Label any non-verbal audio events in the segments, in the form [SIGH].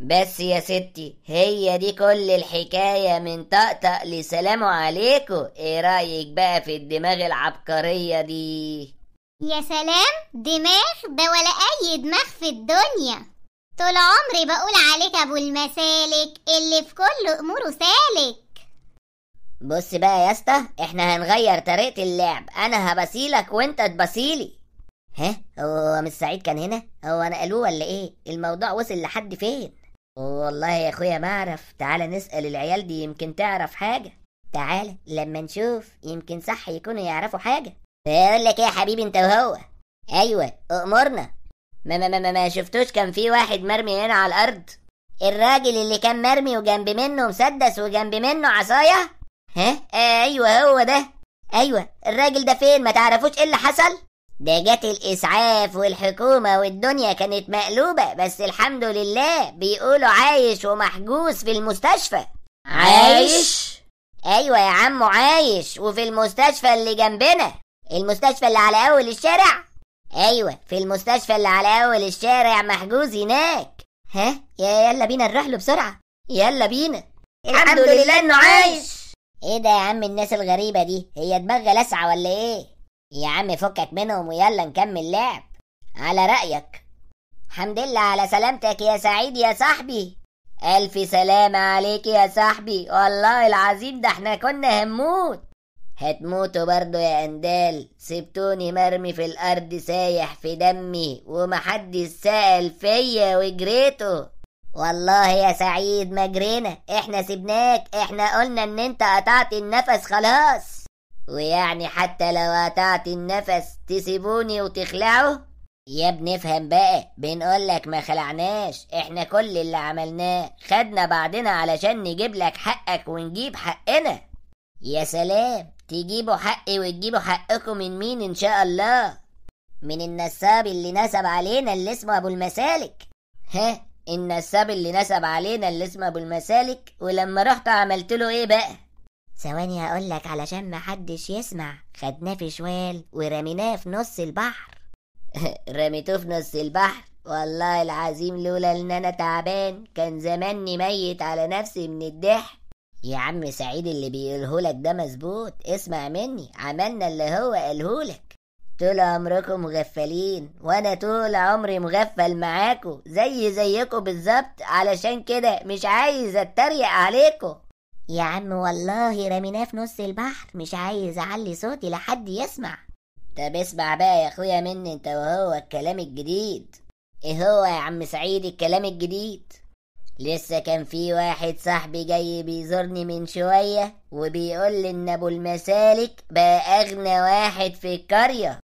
بس يا ستي هي دي كل الحكاية من طقطق لسلام عليكم ايه رأيك بقى في الدماغ العبقرية دي يا سلام دماغ ده ولا اي دماغ في الدنيا طول عمري بقول عليك ابو المسالك اللي في كل اموره سالك بص بقى يا اسطى احنا هنغير طريقة اللعب انا هبسيلك وانت تبسيلي ها هو مش سعيد كان هنا هو انا قالوه ولا ايه الموضوع وصل لحد فين والله يا اخويا ما اعرف تعالى نسأل العيال دي يمكن تعرف حاجة تعالى لما نشوف يمكن صح يكونوا يعرفوا حاجة بقول لك ايه يا حبيبي انت وهو ايوه امرنا ما ما ما ما شفتوش كان في واحد مرمي هنا على الارض الراجل اللي كان مرمي وجنب منه مسدس وجنب منه عصايه ها ايوه هو ده ايوه الراجل ده فين ما تعرفوش ايه اللي حصل ده جت الإسعاف والحكومة والدنيا كانت مقلوبة بس الحمد لله بيقولوا عايش ومحجوز في المستشفى عايش؟ أيوة يا عمو عايش وفي المستشفى اللي جنبنا المستشفى اللي على أول الشارع أيوة في المستشفى اللي على أول الشارع محجوز هناك ها يا يلا بينا نروح له بسرعة يلا بينا الحمد, الحمد لله إنه عايش إيه ده يا عم الناس الغريبة دي هي دماغها لسعة ولا إيه يا عم فكك منهم ويلا نكمل لعب على رأيك الحمد لله على سلامتك يا سعيد يا صاحبي ألف سلامة عليك يا صاحبي والله العظيم ده احنا كنا هنموت هتموتوا برضه يا اندال سبتوني مرمي في الارض سايح في دمي ومحدش سأل فيا وجريته والله يا سعيد ما جرينا احنا سبناك احنا قلنا ان انت قطعت النفس خلاص ويعني حتى لو قطعت النفس تسيبوني وتخلعوا يا بنفهم بقى بنقول لك ما خلعناش احنا كل اللي عملناه خدنا بعضنا علشان نجيب لك حقك ونجيب حقنا يا سلام تجيبوا حقي وتجيبوا حقكم من مين ان شاء الله من النساب اللي نسب علينا اللي اسمه ابو المسالك ها النساب اللي نسب علينا اللي اسمه ابو المسالك ولما رحت عملت له ايه بقى ثواني هقولك علشان محدش يسمع خدناه في شوال ورميناه في نص البحر [LAUGHS] رميته في نص البحر والله العظيم لولا ان انا تعبان كان زماني ميت على نفسي من الضحك يا عم سعيد اللي بيقولهولك ده مظبوط اسمع مني عملنا اللي هو قالهولك طول عمركم مغفلين وانا طول عمري مغفل معاكم زي زيكم بالظبط علشان كده مش عايز اتريق عليكم يا عم والله رميناه في نص البحر مش عايز اعلي صوتي لحد يسمع طب اسمع بقى يا اخويا مني انت وهو الكلام الجديد ايه هو يا عم سعيد الكلام الجديد لسه كان في واحد صاحبي جاي بيزورني من شوية وبيقول لي ان ابو المسالك بقى اغنى واحد في القرية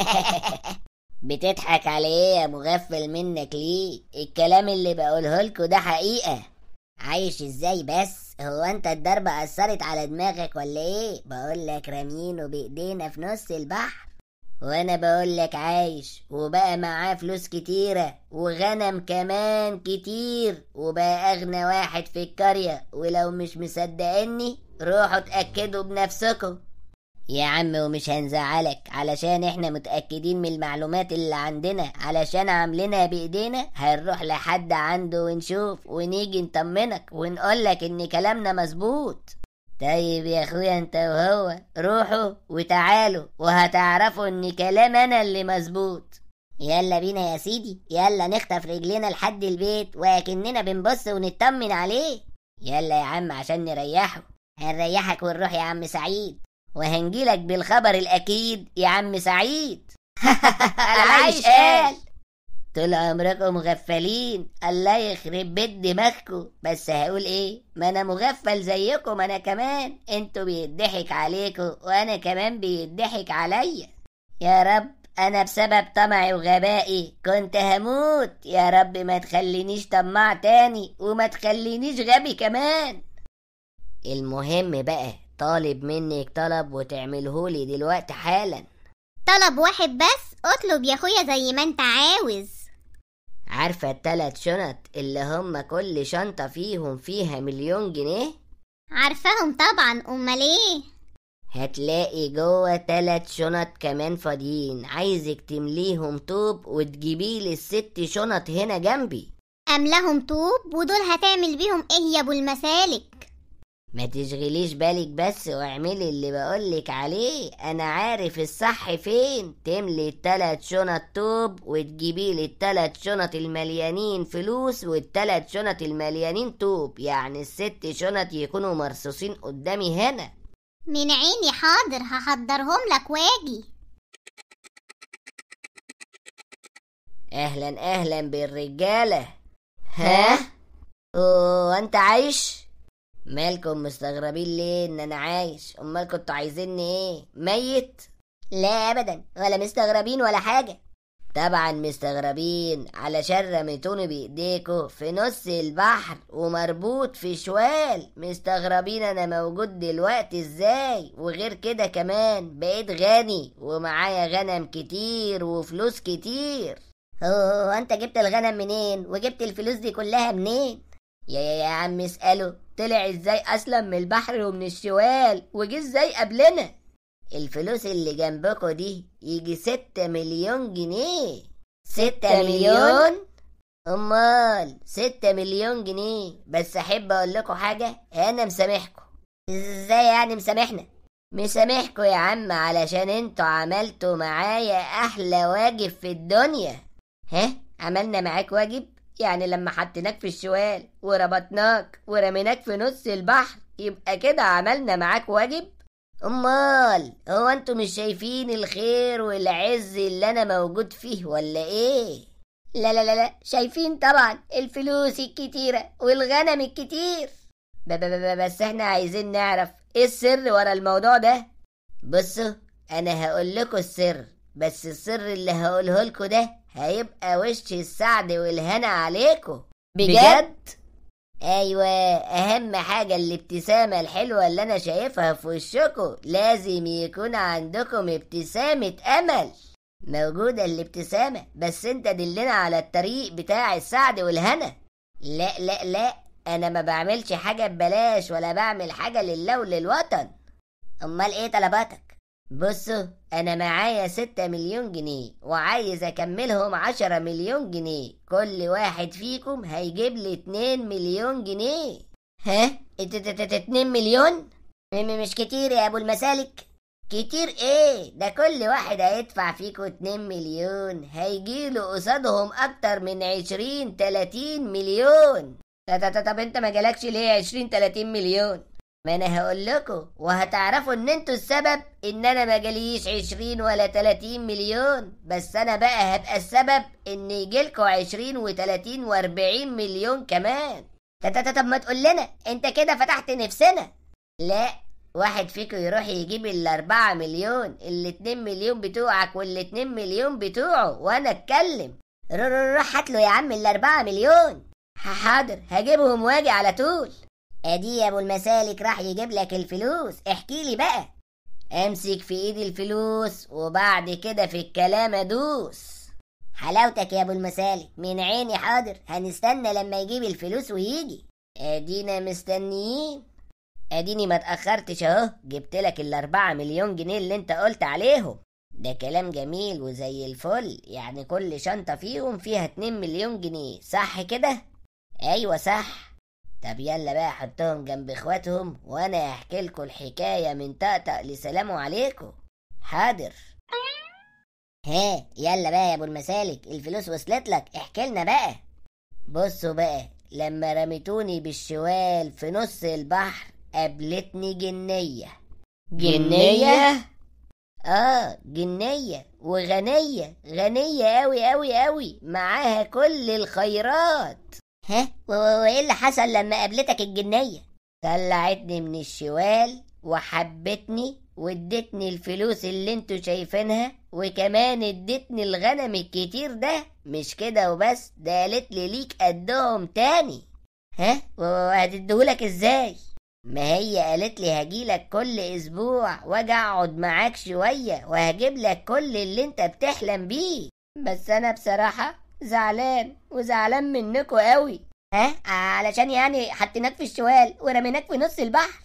[LAUGHS] بتضحك على ايه يا مغفل منك ليه الكلام اللي بقوله لكم ده حقيقة عايش ازاي بس هو انت الضربة أثرت على دماغك ولا ايه؟ بقولك راميينه بإيدينا في نص البحر وانا بقولك عايش وبقى معاه فلوس كتيرة وغنم كمان كتير وبقى أغنى واحد في القرية ولو مش مصدقني روحوا اتأكدوا بنفسكم يا عم ومش هنزعلك علشان احنا متأكدين من المعلومات اللي عندنا علشان عاملينها بإيدينا هنروح لحد عنده ونشوف ونيجي نطمنك ونقولك إن كلامنا مظبوط طيب يا اخويا انت وهو روحوا وتعالوا وهتعرفوا ان كلام انا اللي مظبوط يلا بينا يا سيدي يلا نخطف رجلنا لحد البيت واكننا بنبص ونطمن عليه يلا يا عم عشان نريحه هنريحك ونروح يا عم سعيد وهنجيلك بالخبر الأكيد يا عم سعيد [LAUGHS] العايش قال طول عمركم مغفلين الله يخرب بيت دماغكم بس هقول ايه ما انا مغفل زيكم انا كمان انتوا بيضحك عليكم وانا كمان بيضحك عليا يا رب انا بسبب طمعي وغبائي كنت هموت يا رب ما تخلينيش طماع تاني وما تخلينيش غبي كمان المهم بقى طالب منك طلب وتعمله لي دلوقتي حالا طلب واحد بس اطلب يا اخويا زي ما انت عاوز عارفة التلات شنط اللي هم كل شنطة فيهم فيها مليون جنيه عارفاهم طبعا امال ايه هتلاقي جوه تلات شنط كمان فاضيين عايزك تمليهم طوب وتجيبيلي الست شنط هنا جنبي املاهم طوب ودول هتعمل بيهم ايه يا ابو المسالك ما تشغليش بالك بس واعملي اللي بقولك عليه انا عارف الصح فين تملي التلات شنط طوب وتجيبي لي التلات شنط المليانين فلوس والتلات شنط المليانين طوب يعني الست شنط يكونوا مرصوصين قدامي هنا من عيني حاضر هحضرهم لك واجي اهلا اهلا بالرجاله ها انت عايش مالكم مستغربين ليه ان انا عايش امال كنتوا عايزيني ايه ميت لا ابدا ولا مستغربين ولا حاجه طبعا مستغربين علشان رميتوني بايديكوا في نص البحر ومربوط في شوال مستغربين انا موجود دلوقتي ازاي وغير كده كمان بقيت غني ومعايا غنم كتير وفلوس كتير هو انت جبت الغنم منين وجبت الفلوس دي كلها منين يا يا يا عم اسأله طلع ازاي اصلا من البحر ومن الشوال وجه ازاي قبلنا الفلوس اللي جنبكوا دي يجي ستة مليون جنيه ستة مليون امال ستة مليون جنيه بس احب اقول لكم حاجة انا مسامحكم ازاي يعني مسامحنا مسامحكوا يا عم علشان انتوا عملتوا معايا احلى واجب في الدنيا ها عملنا معاك واجب يعني لما حطيناك في الشوال وربطناك ورميناك في نص البحر يبقى كده عملنا معاك واجب امال هو انتوا مش شايفين الخير والعز اللي انا موجود فيه ولا ايه لا لا لا لا شايفين طبعا الفلوس الكتيرة والغنم الكتير بس احنا عايزين نعرف ايه السر ورا الموضوع ده بصوا انا هقول لكم السر بس السر اللي هقوله لكم ده هيبقى وش السعد والهنا عليكم بجد؟, ايوه اهم حاجه الابتسامه الحلوه اللي انا شايفها في وشكم لازم يكون عندكم ابتسامه امل موجوده الابتسامه بس انت دلنا على الطريق بتاع السعد والهنا لا لا لا انا ما بعملش حاجه ببلاش ولا بعمل حاجه لله وللوطن امال ايه طلباتك بصوا أنا معايا ستة مليون جنيه وعايز أكملهم عشرة مليون جنيه كل واحد فيكم هيجيب لي اتنين مليون جنيه ها؟ اتنين مليون؟ مش كتير يا أبو المسالك كتير ايه ده كل واحد هيدفع فيكوا اتنين مليون هيجيله قصادهم اكتر من عشرين تلاتين مليون طب انت ما جالكش ليه عشرين تلاتين مليون ما انا هقول لكم وهتعرفوا ان انتوا السبب ان انا ما جاليش 20 ولا 30 مليون بس انا بقى هبقى السبب ان يجيلكوا 20 و30 و40 مليون كمان طب ما تقول لنا انت كده فتحت نفسنا لا واحد فيكم يروح يجيب الأربعة مليون الاتنين مليون بتوعك والاتنين مليون بتوعه وانا اتكلم روح هاتله يا عم الأربعة مليون حاضر هجيبهم واجي على طول ادي يا ابو المسالك راح يجيب لك الفلوس احكي لي بقى امسك في ايدي الفلوس وبعد كده في الكلام ادوس حلاوتك يا ابو المسالك من عيني حاضر هنستنى لما يجيب الفلوس ويجي ادينا مستنيين اديني ما تاخرتش اهو جبت لك الاربعة مليون جنيه اللي انت قلت عليهم ده كلام جميل وزي الفل يعني كل شنطة فيهم فيها اتنين مليون جنيه صح كده ايوه صح طب يلا بقى حطهم جنب اخواتهم وانا احكي لكم الحكايه من طقطق لسلام عليكم حاضر ها يلا بقى يا ابو المسالك الفلوس وصلت لك احكي لنا بقى بصوا بقى لما رميتوني بالشوال في نص البحر قابلتني جنية جنية؟ اه جنية وغنية غنية اوي اوي اوي معاها كل الخيرات ها وايه اللي حصل لما قابلتك الجنية طلعتني من الشوال وحبتني وادتني الفلوس اللي انتوا شايفينها وكمان ادتني الغنم الكتير ده مش كده وبس ده قالت لي ليك قدهم تاني ها وهتديهولك ازاي ما هي قالت لي هجيلك كل اسبوع واجي اقعد معاك شويه وهجيب لك كل اللي انت بتحلم بيه بس انا بصراحه زعلان وزعلان منكوا قوي ها علشان يعني حطيناك في الشوال ورميناك في نص البحر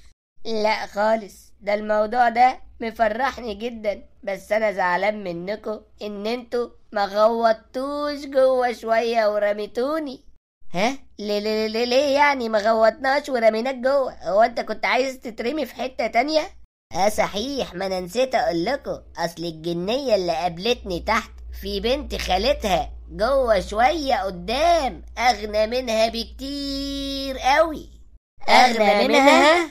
لا خالص ده الموضوع ده مفرحني جدا بس انا زعلان منكوا ان انتوا ما غوطتوش جوه شويه ورميتوني ها ليه ليه ليه, ليه يعني ما غوطناش ورميناك جوه هو انت كنت عايز تترمي في حته تانية اه صحيح ما انا نسيت اقول لكم اصل الجنيه اللي قابلتني تحت في بنت خالتها جوه شوية قدام أغنى منها بكتير قوي أغنى منها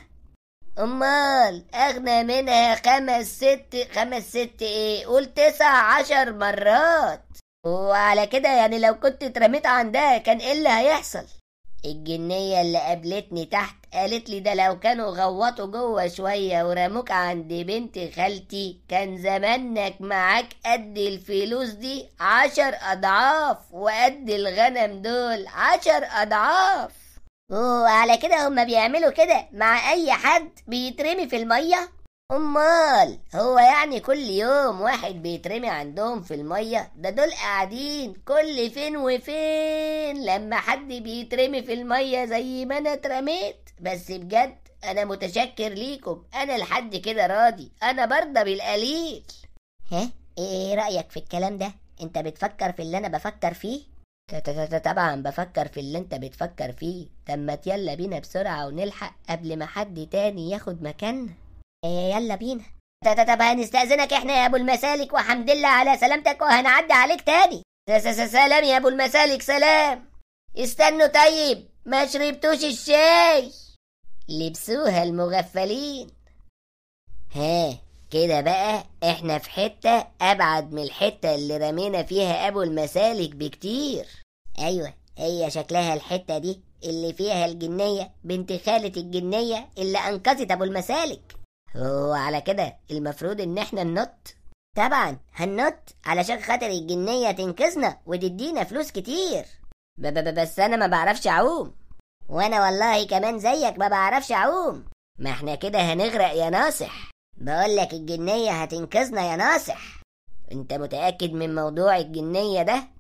أمال أغنى منها خمس ست خمس ست إيه قول تسع عشر مرات وعلى كده يعني لو كنت اترميت عندها كان إيه اللي هيحصل الجنية اللي قابلتني تحت قالت لي ده لو كانوا غوطوا جوه شوية ورموك عند بنت خالتي كان زمانك معاك قد الفلوس دي عشر أضعاف وقد الغنم دول عشر أضعاف وعلى كده هما بيعملوا كده مع أي حد بيترمي في المية امال هو يعني كل يوم واحد بيترمي عندهم في الميه ده دول قاعدين كل فين وفين لما حد بيترمي في الميه زي ما انا اترميت بس بجد انا متشكر ليكم انا لحد كده راضي انا برضى بالقليل ها إيه،, ايه رايك في الكلام ده انت بتفكر في اللي انا بفكر فيه طبعا بفكر في اللي انت بتفكر فيه طب ما يلا بينا بسرعه ونلحق قبل ما حد تاني ياخد مكاننا إيه، يلا بينا طب هنستأذنك احنا يا ابو المسالك وحمد الله على سلامتك وهنعدي عليك تاني سلام يا ابو المسالك سلام استنوا طيب ما شربتوش الشاي لبسوها المغفلين ها كده بقى احنا في حتة ابعد من الحتة اللي رمينا فيها ابو المسالك بكتير ايوه هي شكلها الحتة دي اللي فيها الجنية بنت خالة الجنية اللي انقذت ابو المسالك وعلى كده المفروض ان احنا ننط طبعا هننط علشان خاطر الجنية تنقذنا وتدينا فلوس كتير ب -ب -ب بس انا ما بعرفش اعوم وانا والله كمان زيك ما بعرفش اعوم ما احنا كده هنغرق يا ناصح بقولك الجنية هتنقذنا يا ناصح انت متأكد من موضوع الجنية ده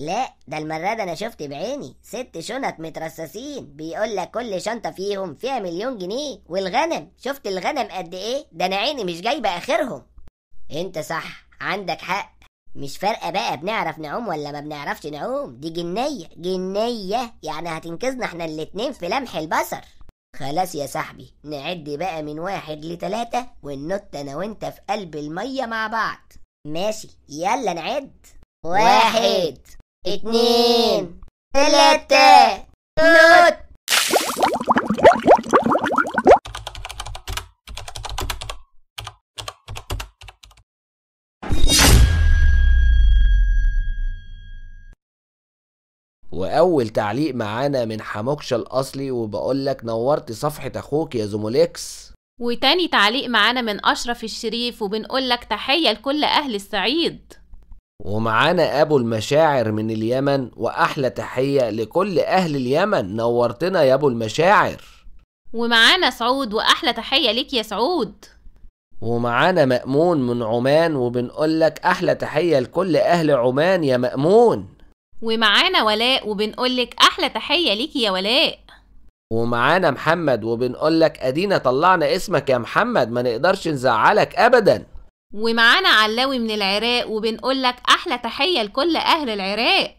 لا ده المرة ده أنا شفت بعيني ست شنط مترصصين بيقول لك كل شنطة فيهم فيها مليون جنيه والغنم شفت الغنم قد إيه ده أنا عيني مش جايبة آخرهم أنت صح عندك حق مش فارقة بقى بنعرف نعوم ولا ما بنعرفش نعوم دي جنية جنية يعني هتنقذنا احنا الاتنين في لمح البصر خلاص يا صاحبي نعد بقى من واحد لتلاتة وننط انا وانت في قلب المية مع بعض ماشي يلا نعد واحد اتنين تلاتة نوت واول تعليق معانا من حموكشة الاصلي وبقول لك نورت صفحه اخوك يا زوموليكس وتاني تعليق معانا من اشرف الشريف وبنقول لك تحيه لكل اهل الصعيد ومعانا أبو المشاعر من اليمن وأحلى تحية لكل أهل اليمن نورتنا يا أبو المشاعر ومعانا سعود وأحلى تحية ليك يا سعود ومعانا مأمون من عمان وبنقولك أحلى تحية لكل أهل عمان يا مأمون ومعانا ولاء وبنقولك أحلى تحية ليك يا ولاء ومعانا محمد وبنقولك أدينا طلعنا اسمك يا محمد ما نقدرش نزعلك أبداً ومعانا علاوي من العراق وبنقول لك احلى تحيه لكل اهل العراق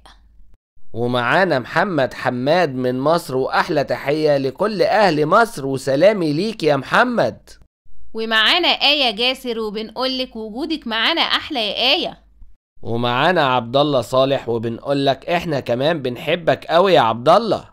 ومعانا محمد حماد من مصر واحلى تحيه لكل اهل مصر وسلامي ليك يا محمد ومعانا آية جاسر وبنقول لك وجودك معانا أحلى يا آية ومعانا عبد الله صالح وبنقول لك احنا كمان بنحبك قوي يا عبد الله